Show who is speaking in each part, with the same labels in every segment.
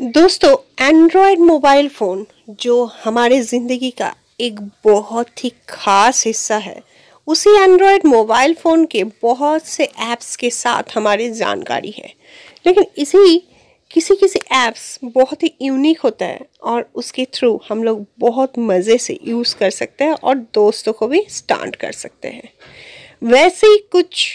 Speaker 1: दोस्तों Android mobile phone जो हमारे ज़िंदगी का एक बहुत ही ख़ास हिस्सा है उसी एंड्रॉयड मोबाइल फ़ोन के बहुत से ऐप्स के साथ हमारी जानकारी है लेकिन इसी किसी किसी ऐप्स बहुत ही यूनिक होता है और उसके थ्रू हम लोग बहुत मज़े से यूज़ कर सकते हैं और दोस्तों को भी स्टार्ट कर सकते हैं वैसे ही कुछ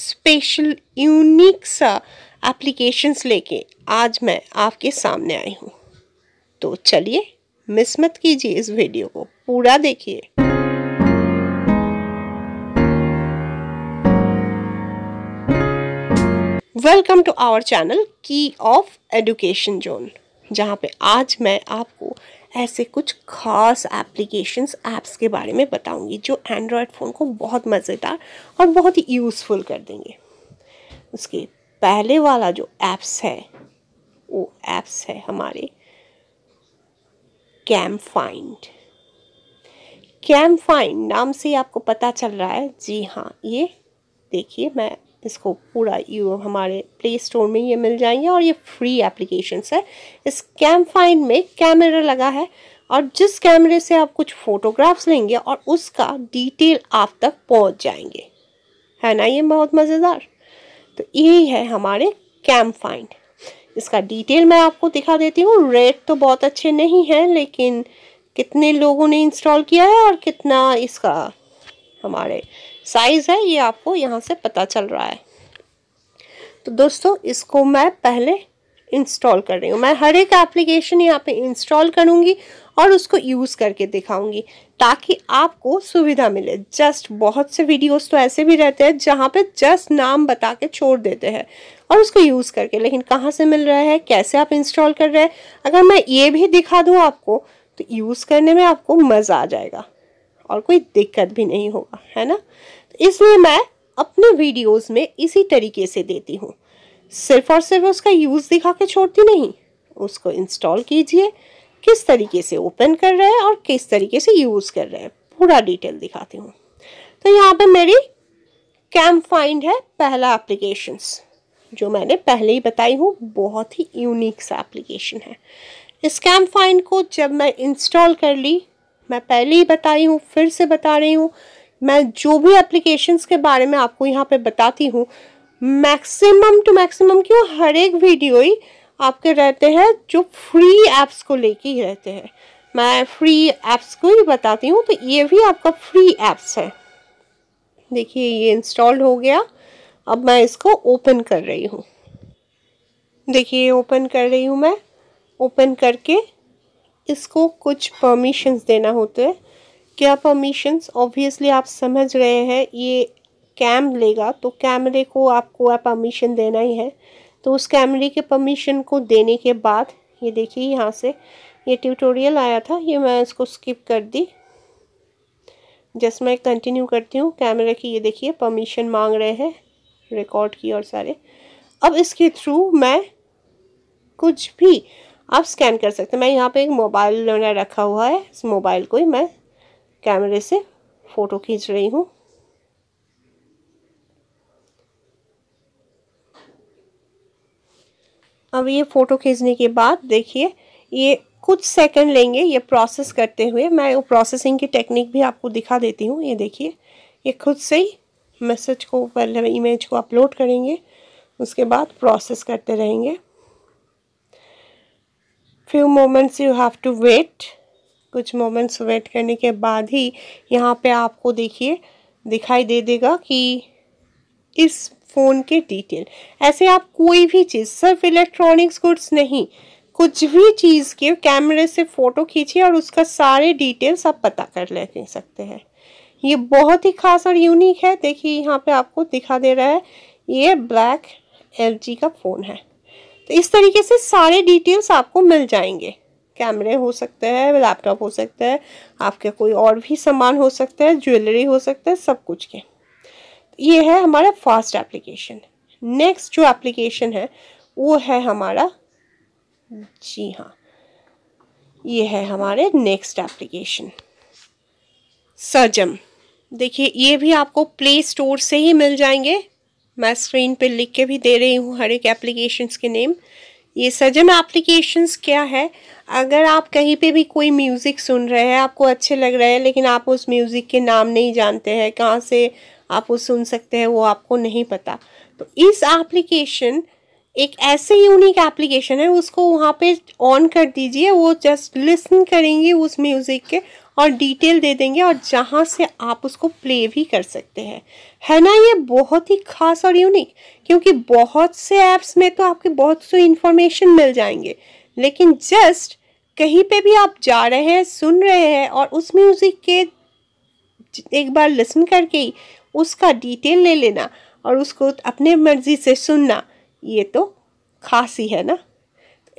Speaker 1: स्पेशल यूनिक सा एप्लीकेशंस लेके आज मैं आपके सामने आई हूँ तो चलिए मिस मत कीजिए इस वीडियो को पूरा देखिए welcome to our channel key of education zone जहाँ पे आज मैं आपको ऐसे कुछ खास एप्लीकेशंस ऐप्स के बारे में बताऊंगी जो एंड्रॉयड फ़ोन को बहुत मज़ेदार और बहुत ही यूज़फुल कर देंगे उसके पहले वाला जो एप्स है वो एप्स है हमारे कैम फाइंड कैम फाइंड नाम से आपको पता चल रहा है जी हाँ ये देखिए मैं इसको पूरा यू हमारे प्ले स्टोर में ये मिल जाएंगे और ये फ्री एप्लीकेशन है इस कैम फाइंड में कैमरा लगा है और जिस कैमरे से आप कुछ फ़ोटोग्राफ्स लेंगे और उसका डिटेल आप तक पहुंच जाएंगे है ना ये बहुत मज़ेदार तो यही है हमारे कैम फाइन इसका डिटेल मैं आपको दिखा देती हूँ रेट तो बहुत अच्छे नहीं हैं लेकिन कितने लोगों ने इंस्टॉल किया है और कितना इसका हमारे साइज़ है ये आपको यहाँ से पता चल रहा है तो दोस्तों इसको मैं पहले इंस्टॉल कर रही हूँ मैं हर एक एप्लीकेशन यहाँ पे इंस्टॉल करूँगी और उसको यूज़ करके दिखाऊंगी ताकि आपको सुविधा मिले जस्ट बहुत से वीडियोस तो ऐसे भी रहते हैं जहाँ पे जस्ट नाम बता के छोड़ देते हैं और उसको यूज़ करके लेकिन कहाँ से मिल रहा है कैसे आप इंस्टॉल कर रहे हैं अगर मैं ये भी दिखा दूँ आपको तो यूज़ करने में आपको मज़ा आ जाएगा और कोई दिक्कत भी नहीं होगा है ना तो इसलिए मैं अपने वीडियोस में इसी तरीके से देती हूँ सिर्फ और सिर्फ उसका यूज़ दिखा के छोड़ती नहीं उसको इंस्टॉल कीजिए किस तरीके से ओपन कर रहे हैं और किस तरीके से यूज़ कर रहे हैं पूरा डिटेल दिखाती हूँ तो यहाँ पे मेरी कैम फाइंड है पहला एप्लीकेशंस जो मैंने पहले ही बताई हूँ बहुत ही यूनिक सा एप्लीकेशन है इस कैम फाइंड को जब मैं इंस्टॉल कर ली मैं पहले ही बताई हूँ फिर से बता रही हूँ मैं जो भी एप्लीकेशंस के बारे में आपको यहाँ पे बताती हूँ मैक्सिमम टू मैक्सिमम क्यों हर एक वीडियो ही आपके रहते हैं जो फ्री ऐप्स को लेके ही रहते हैं मैं फ्री ऐप्स को ही बताती हूँ तो ये भी आपका फ्री ऐप्स है देखिए ये इंस्टॉल हो गया अब मैं इसको ओपन कर रही हूँ देखिए ओपन कर रही हूँ मैं ओपन करके इसको कुछ परमिशंस देना होते हैं क्या परमिशंस ऑब्वियसली आप समझ रहे हैं ये कैम लेगा तो कैमरे को आपको परमिशन देना ही है तो उस कैमरे के परमिशन को देने के बाद ये देखिए यहाँ से ये ट्यूटोरियल आया था ये मैं इसको स्किप कर दी जस्ट मैं कंटिन्यू करती हूँ कैमरे की ये देखिए परमिशन मांग रहे हैं रिकॉर्ड की और सारे अब इसके थ्रू मैं कुछ भी आप स्कैन कर सकते हैं मैं यहाँ पे एक मोबाइल रखा हुआ है इस मोबाइल को ही मैं कैमरे से फ़ोटो खींच रही हूँ अब ये फ़ोटो खींचने के बाद देखिए ये कुछ सेकंड लेंगे ये प्रोसेस करते हुए मैं वो प्रोसेसिंग की टेक्निक भी आपको दिखा देती हूँ ये देखिए ये खुद से ही मैसेज को पहले इमेज को अपलोड करेंगे उसके बाद प्रोसेस करते रहेंगे few moments you have to wait कुछ मोमेंट्स वेट करने के बाद ही यहाँ पे आपको देखिए दिखाई दे देगा कि इस फ़ोन के डिटेल ऐसे आप कोई भी चीज़ सिर्फ इलेक्ट्रॉनिक्स गुड्स नहीं कुछ भी चीज़ के कैमरे से फ़ोटो खींचिए और उसका सारे डिटेल्स आप पता कर ले सकते हैं ये बहुत ही खास और यूनिक है देखिए यहाँ पे आपको दिखा दे रहा है ये ब्लैक एल का फ़ोन है तो इस तरीके से सारे डिटेल्स आपको मिल जाएंगे कैमरे हो सकते हैं लैपटॉप हो सकता है आपके कोई और भी सामान हो सकता है ज्वेलरी हो सकता है सब कुछ के ये है हमारा फास्ट एप्लीकेशन नेक्स्ट जो एप्लीकेशन है वो है हमारा जी हाँ ये है हमारे नेक्स्ट एप्लीकेशन सजम देखिए ये भी आपको प्ले स्टोर से ही मिल जाएंगे मैं स्क्रीन पे लिख के भी दे रही हूँ हर एक एप्लीकेशंस के नेम ये सजम एप्लीकेशंस क्या है अगर आप कहीं पे भी कोई म्यूज़िक सुन रहे हैं आपको अच्छे लग रहे हैं लेकिन आप उस म्यूज़िक के नाम नहीं जानते हैं कहाँ से आप वो सुन सकते हैं वो आपको नहीं पता तो इस एप्लीकेशन एक ऐसे यूनिक एप्लीकेशन है उसको वहाँ पे ऑन कर दीजिए वो जस्ट लिसन करेंगे उस म्यूज़िक के और डिटेल दे देंगे और जहाँ से आप उसको प्ले भी कर सकते हैं है ना ये बहुत ही खास और यूनिक क्योंकि बहुत से ऐप्स में तो आपके बहुत से इन्फॉर्मेशन मिल जाएंगे लेकिन जस्ट कहीं पे भी आप जा रहे हैं सुन रहे हैं और उस म्यूज़िक के एक बार लिसन करके ही उसका डिटेल ले लेना और उसको अपने मर्जी से सुनना ये तो खास ही है ना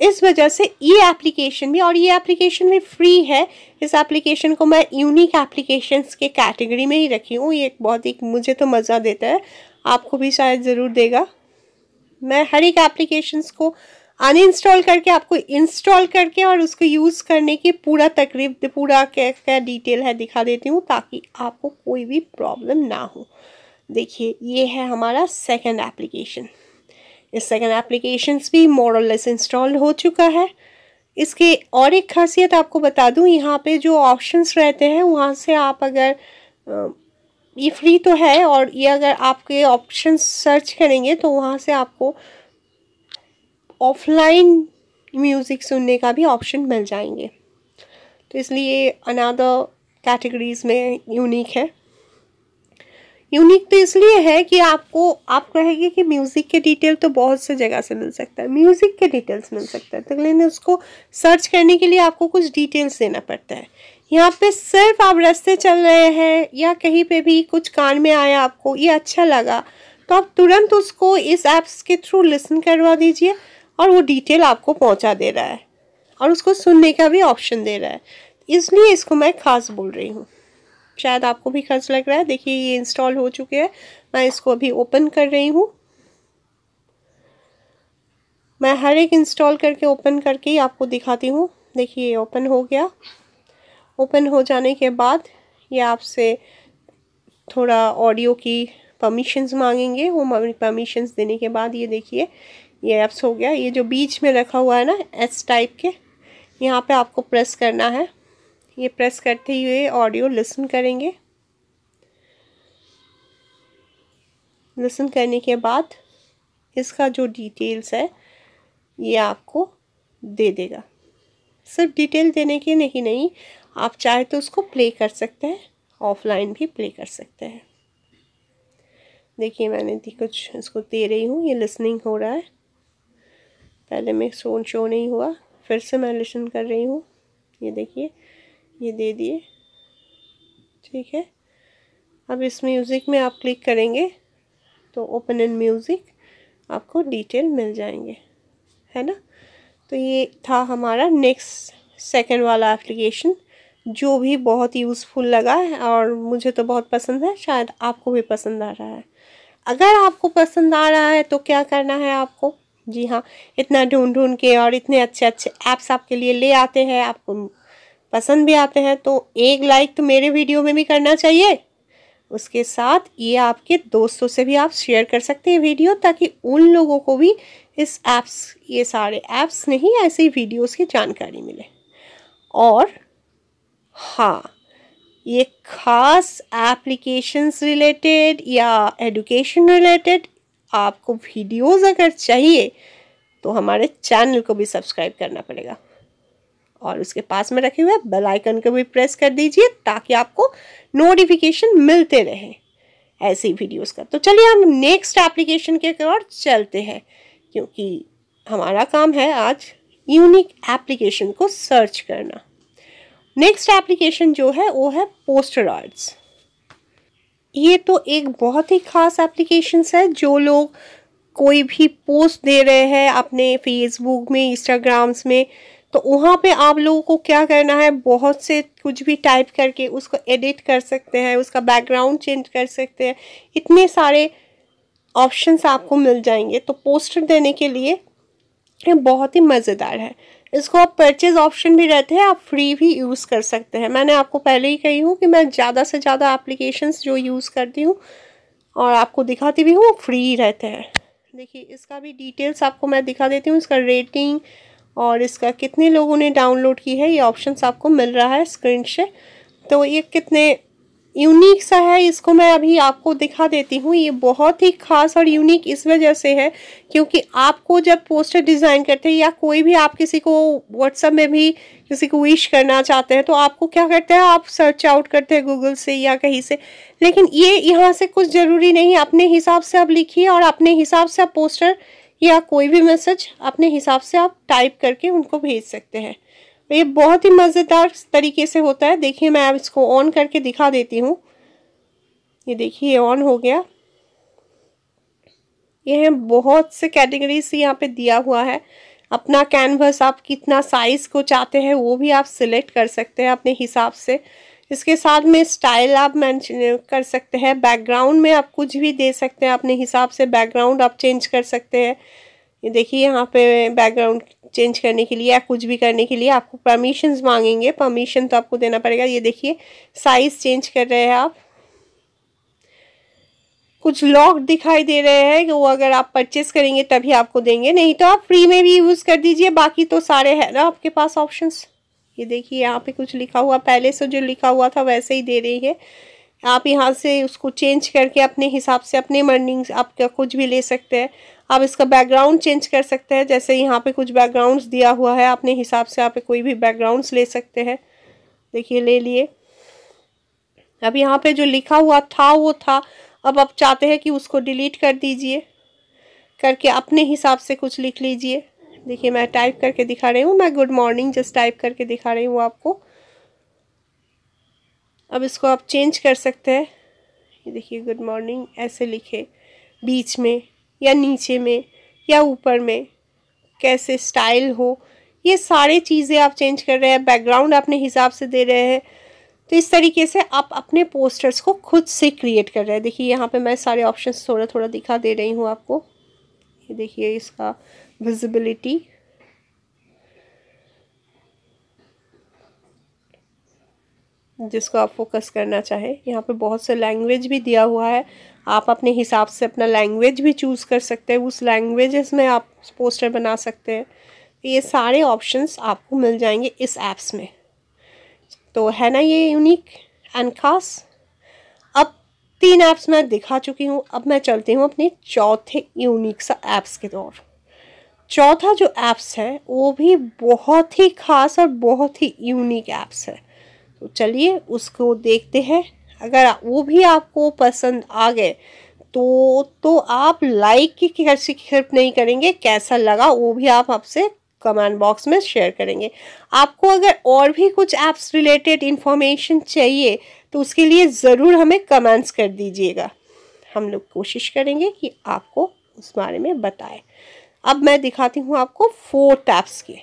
Speaker 1: इस वजह से ये एप्लीकेशन भी और ये एप्लीकेशन भी फ्री है इस एप्लीकेशन को मैं यूनिक एप्लीकेशंस के कैटेगरी में ही रखी हूँ ये एक बहुत ही मुझे तो मज़ा देता है आपको भी शायद ज़रूर देगा मैं हर एक एप्लीकेशंस को अनइंस्टॉल करके आपको इंस्टॉल करके और उसको यूज़ करने की पूरा तकरीब पूरा क्या क्या डिटेल है दिखा देती हूँ ताकि आपको कोई भी प्रॉब्लम ना हो देखिए ये है हमारा सेकंड एप्लीकेशन इस सेकंड एप्लीकेशंस भी मॉडललेस इंस्टॉल हो चुका है इसके और एक खासियत आपको बता दूँ यहाँ पे जो ऑप्शंस रहते हैं वहाँ से आप अगर ये फ्री तो है और ये अगर आपके ऑप्शन सर्च करेंगे तो वहाँ से आपको ऑफलाइन म्यूज़िक सुनने का भी ऑप्शन मिल जाएंगे तो इसलिए अनादर कैटेगरीज में यूनिक है यूनिक तो इसलिए है कि आपको आप कहेंगे कि म्यूज़िक के डिटेल तो बहुत से जगह से मिल सकता है म्यूज़िक के डिटेल्स मिल सकता है तो लेकिन उसको सर्च करने के लिए आपको कुछ डिटेल्स देना पड़ता है यहाँ पे सिर्फ आप रास्ते चल रहे हैं या कहीं पे भी कुछ कान में आया आपको ये अच्छा लगा तो आप तुरंत उसको इस ऐप्स के थ्रू लिसन करवा दीजिए और वो डिटेल आपको पहुंचा दे रहा है और उसको सुनने का भी ऑप्शन दे रहा है इसलिए इसको मैं ख़ास बोल रही हूँ शायद आपको भी खर्च लग रहा है देखिए ये इंस्टॉल हो चुके हैं मैं इसको अभी ओपन कर रही हूँ मैं हर एक इंस्टॉल करके ओपन करके ही आपको दिखाती हूँ देखिए ये ओपन हो गया ओपन हो जाने के बाद ये आपसे थोड़ा ऑडियो की परमिशंस मांगेंगे वो परमिशंस देने के बाद ये देखिए ये एप्स हो गया ये जो बीच में रखा हुआ है ना एस टाइप के यहाँ पे आपको प्रेस करना है ये प्रेस करते हुए ऑडियो लिसन करेंगे लिसन करने के बाद इसका जो डिटेल्स है ये आपको दे देगा सिर्फ डिटेल देने के नहीं नहीं आप चाहे तो उसको प्ले कर सकते हैं ऑफलाइन भी प्ले कर सकते हैं देखिए मैंने कुछ इसको दे रही हूँ ये लिसनिंग हो रहा है पहले में सोन शो नहीं हुआ फिर से मैं लिसन कर रही हूँ ये देखिए ये दे दिए ठीक है अब इस म्यूज़िक में आप क्लिक करेंगे तो ओपन इन म्यूज़िक आपको डिटेल मिल जाएंगे है ना तो ये था हमारा नेक्स्ट सेकंड वाला एप्लीकेशन जो भी बहुत यूज़फुल लगा है और मुझे तो बहुत पसंद है शायद आपको भी पसंद आ रहा है अगर आपको पसंद आ रहा है तो क्या करना है आपको जी हाँ इतना ढूंढ ढूंढ के और इतने अच्छे अच्छे ऐप्स आपके लिए ले आते हैं आपको पसंद भी आते हैं तो एक लाइक तो मेरे वीडियो में भी करना चाहिए उसके साथ ये आपके दोस्तों से भी आप शेयर कर सकते हैं वीडियो ताकि उन लोगों को भी इस ऐप्स ये सारे ऐप्स नहीं ऐसे ही वीडियोस की जानकारी मिले और हाँ ये खास एप्लीकेशंस रिलेटेड या एडुकेशन रिलेटेड आपको वीडियोस अगर चाहिए तो हमारे चैनल को भी सब्सक्राइब करना पड़ेगा और उसके पास में रखे हुए बेल आइकन को भी प्रेस कर दीजिए ताकि आपको नोटिफिकेशन मिलते रहे ऐसी वीडियोस का तो चलिए हम नेक्स्ट एप्लीकेशन के और चलते हैं क्योंकि हमारा काम है आज यूनिक एप्लीकेशन को सर्च करना नेक्स्ट एप्लीकेशन जो है वो है पोस्टर आर्ट्स ये तो एक बहुत ही ख़ास एप्लीकेशन है जो लोग कोई भी पोस्ट दे रहे हैं अपने फेसबुक में इंस्टाग्राम्स में तो वहाँ पे आप लोगों को क्या करना है बहुत से कुछ भी टाइप करके उसको एडिट कर सकते हैं उसका बैकग्राउंड चेंज कर सकते हैं इतने सारे ऑप्शंस आपको मिल जाएंगे तो पोस्टर देने के लिए ये बहुत ही मज़ेदार है इसको आप परचेज ऑप्शन भी रहते हैं आप फ्री भी यूज़ कर सकते हैं मैंने आपको पहले ही कही हूँ कि मैं ज़्यादा से ज़्यादा एप्लीकेशंस जो यूज़ करती हूँ और आपको दिखाती भी हूँ फ्री रहते हैं देखिए इसका भी डिटेल्स आपको मैं दिखा देती हूँ इसका रेटिंग और इसका कितने लोगों ने डाउनलोड की है ये ऑप्शन आपको मिल रहा है स्क्रीन से तो ये कितने यूनिक सा है इसको मैं अभी आपको दिखा देती हूँ ये बहुत ही खास और यूनिक इस वजह से है क्योंकि आपको जब पोस्टर डिज़ाइन करते हैं या कोई भी आप किसी को व्हाट्सअप में भी किसी को विश करना चाहते हैं तो आपको क्या करते हैं आप सर्च आउट करते हैं गूगल से या कहीं से लेकिन ये यहाँ से कुछ ज़रूरी नहीं अपने हिसाब से आप लिखिए और अपने हिसाब से आप पोस्टर या कोई भी मैसेज अपने हिसाब से आप टाइप करके उनको भेज सकते हैं ये बहुत ही मज़ेदार तरीके से होता है देखिए मैं अब इसको ऑन करके दिखा देती हूँ ये देखिए ये ऑन हो गया ये है बहुत से कैटेगरीज यहाँ पे दिया हुआ है अपना कैनवस आप कितना साइज़ को चाहते हैं वो भी आप सिलेक्ट कर सकते हैं अपने हिसाब से इसके साथ में स्टाइल आप मैं कर सकते हैं बैकग्राउंड में आप कुछ भी दे सकते हैं अपने हिसाब से बैकग्राउंड आप चेंज कर सकते हैं ये देखिए यहाँ पे बैकग्राउंड चेंज करने के लिए या कुछ भी करने के लिए आपको परमिशंस मांगेंगे परमिशन तो आपको देना पड़ेगा ये देखिए साइज़ चेंज कर रहे हैं आप कुछ लॉक दिखाई दे रहे हैं कि वो अगर आप परचेस करेंगे तभी आपको देंगे नहीं तो आप फ्री में भी यूज़ कर दीजिए बाकी तो सारे है ना आपके पास ऑप्शंस ये देखिए यहाँ पे कुछ लिखा हुआ पहले से जो लिखा हुआ था वैसे ही दे रही है आप यहाँ से उसको चेंज करके अपने हिसाब से अपने मर्निंग आपका कुछ भी ले सकते हैं आप इसका बैकग्राउंड चेंज कर सकते हैं जैसे यहाँ पे कुछ बैकग्राउंड्स दिया हुआ है अपने हिसाब से आप कोई भी बैकग्राउंड्स ले सकते हैं देखिए ले लिए अब यहाँ पे जो लिखा हुआ था वो था अब आप चाहते हैं कि उसको डिलीट कर दीजिए करके अपने हिसाब से कुछ लिख लीजिए देखिए मैं टाइप करके दिखा रही हूँ मैं गुड मॉर्निंग जस्ट टाइप करके दिखा रही हूँ आपको अब इसको आप चेंज कर सकते हैं ये देखिए गुड मॉर्निंग ऐसे लिखे बीच में या नीचे में या ऊपर में कैसे स्टाइल हो ये सारे चीज़ें आप चेंज कर रहे हैं बैकग्राउंड अपने हिसाब से दे रहे हैं तो इस तरीके से आप अपने पोस्टर्स को खुद से क्रिएट कर रहे हैं देखिए यहाँ पे मैं सारे ऑप्शंस थोड़ा थोड़ा दिखा दे रही हूँ आपको ये देखिए इसका विजिबिलिटी जिसको आप फोकस करना चाहें यहाँ पे बहुत से लैंग्वेज भी दिया हुआ है आप अपने हिसाब से अपना लैंग्वेज भी चूज़ कर सकते हैं उस लैंग्वेजेस में आप पोस्टर बना सकते हैं तो ये सारे ऑप्शंस आपको मिल जाएंगे इस ऐप्स में तो है ना ये यूनिक एंड खास अब तीन ऐप्स मैं दिखा चुकी हूँ अब मैं चलती हूँ अपने चौथे यूनिक सा ऐप्स के दौर चौथा जो ऐप्स है वो भी बहुत ही खास और बहुत ही यूनिक ऐप्स है तो चलिए उसको देखते हैं अगर वो भी आपको पसंद आ गए तो तो आप लाइक की से हेल्प नहीं करेंगे कैसा लगा वो भी आप आपसे कमेंट बॉक्स में शेयर करेंगे आपको अगर और भी कुछ ऐप्स रिलेटेड इन्फॉर्मेशन चाहिए तो उसके लिए ज़रूर हमें कमेंट्स कर दीजिएगा हम लोग कोशिश करेंगे कि आपको उस बारे में बताएं अब मैं दिखाती हूँ आपको फोर टैप्स के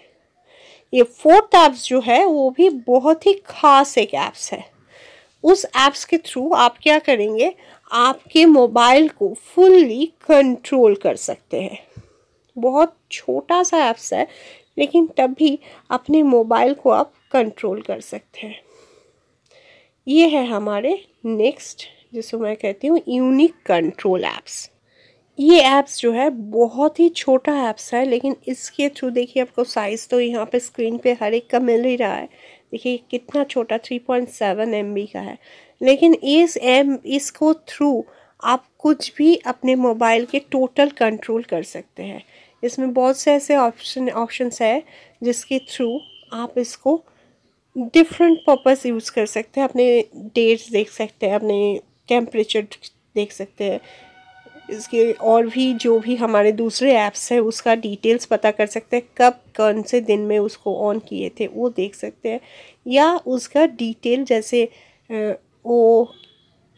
Speaker 1: ये फोर टैप्स जो है वो भी बहुत ही खास एक ऐप्स है उस एप्स के थ्रू आप क्या करेंगे आपके मोबाइल को फुल्ली कंट्रोल कर सकते हैं बहुत छोटा सा ऐप्स है लेकिन तब भी अपने मोबाइल को आप कंट्रोल कर सकते हैं ये है हमारे नेक्स्ट जिसको मैं कहती हूँ यूनिक कंट्रोल ऐप्स ये ऐप्स जो है बहुत ही छोटा ऐप्स है लेकिन इसके थ्रू देखिए आपको साइज़ तो यहाँ पे स्क्रीन पे हर एक का मिल ही रहा है देखिए कितना छोटा 3.7 पॉइंट का है लेकिन इस एम इसको थ्रू आप कुछ भी अपने मोबाइल के टोटल कंट्रोल कर सकते हैं इसमें बहुत से ऐसे ऑप्शन ऑप्शंस है जिसके थ्रू आप इसको डिफरेंट पर्पस यूज़ कर सकते हैं अपने डेट्स देख सकते हैं अपने टेम्परेचर देख सकते हैं इसके और भी जो भी हमारे दूसरे ऐप्स हैं उसका डिटेल्स पता कर सकते हैं कब कौन से दिन में उसको ऑन किए थे वो देख सकते हैं या उसका डिटेल जैसे वो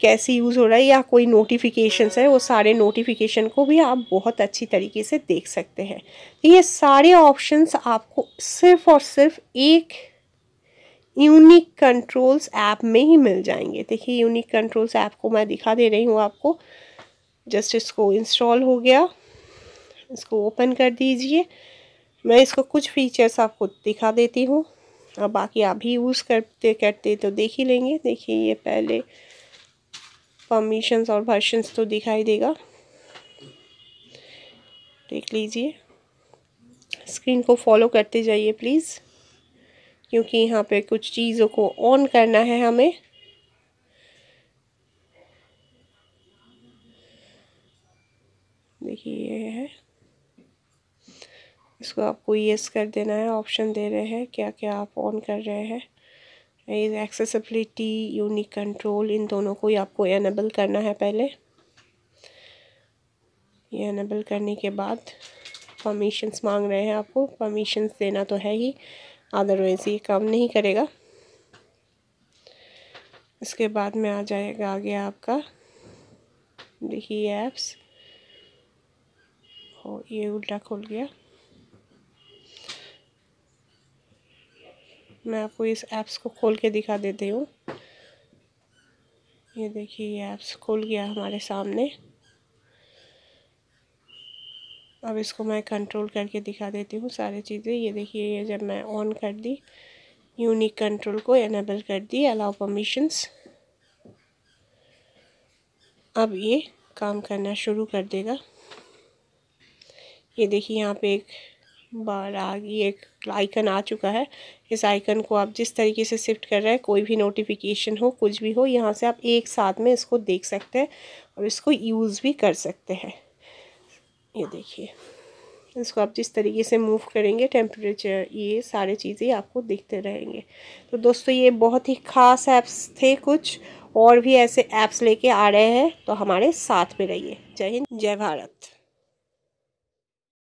Speaker 1: कैसे यूज़ हो रहा है या कोई नोटिफिकेशंस है वो सारे नोटिफिकेशन को भी आप बहुत अच्छी तरीके से देख सकते हैं तो ये सारे ऑप्शंस आपको सिर्फ और सिर्फ एक यूनिक कंट्रोल्स ऐप में ही मिल जाएंगे देखिए यूनिक कंट्रोल्स ऐप को मैं दिखा दे रही हूँ आपको जस्ट इसको इंस्टॉल हो गया इसको ओपन कर दीजिए मैं इसको कुछ फीचर्स आपको दिखा देती हूँ और बाकी आप ही यूज़ करते करते तो देख ही लेंगे देखिए ये पहले परमिशंस और वर्शंस तो दिखाई देगा देख लीजिए स्क्रीन को फॉलो करते जाइए प्लीज़ क्योंकि यहाँ पे कुछ चीज़ों को ऑन करना है हमें ये है इसको आपको येस कर देना है ऑप्शन दे रहे हैं क्या क्या आप ऑन कर रहे हैं इज एक्सेसिबिलिटी यूनिक कंट्रोल इन दोनों को ही आपको एनेबल करना है पहले ये एनेबल करने के बाद परमिशंस मांग रहे हैं आपको परमिशंस देना तो है ही अदरवाइज़ ये काम नहीं करेगा इसके बाद में आ जाएगा आगे आपका देखिए ऐप्स देखो ये उल्टा खुल गया मैं आपको इस ऐप्स को खोल के दिखा देती हूँ ये देखिए ये ऐप्स खुल गया हमारे सामने अब इसको मैं कंट्रोल करके दिखा देती हूँ सारे चीज़ें ये देखिए ये जब मैं ऑन कर दी यूनिक कंट्रोल को एनेबल कर दी अलाउ परमिशंस अब ये काम करना शुरू कर देगा ये देखिए यहाँ पे एक बार आ गई एक आइकन आ चुका है इस आइकन को आप जिस तरीके से शिफ्ट कर रहे हैं कोई भी नोटिफिकेशन हो कुछ भी हो यहाँ से आप एक साथ में इसको देख सकते हैं और इसको यूज़ भी कर सकते हैं ये देखिए इसको आप जिस तरीके से मूव करेंगे टेम्परेचर ये सारे चीज़ें आपको दिखते रहेंगे तो दोस्तों ये बहुत ही ख़ास ऐप्स थे कुछ और भी ऐसे ऐप्स लेके आ रहे हैं तो हमारे साथ में रहिए जय हिंद जय भारत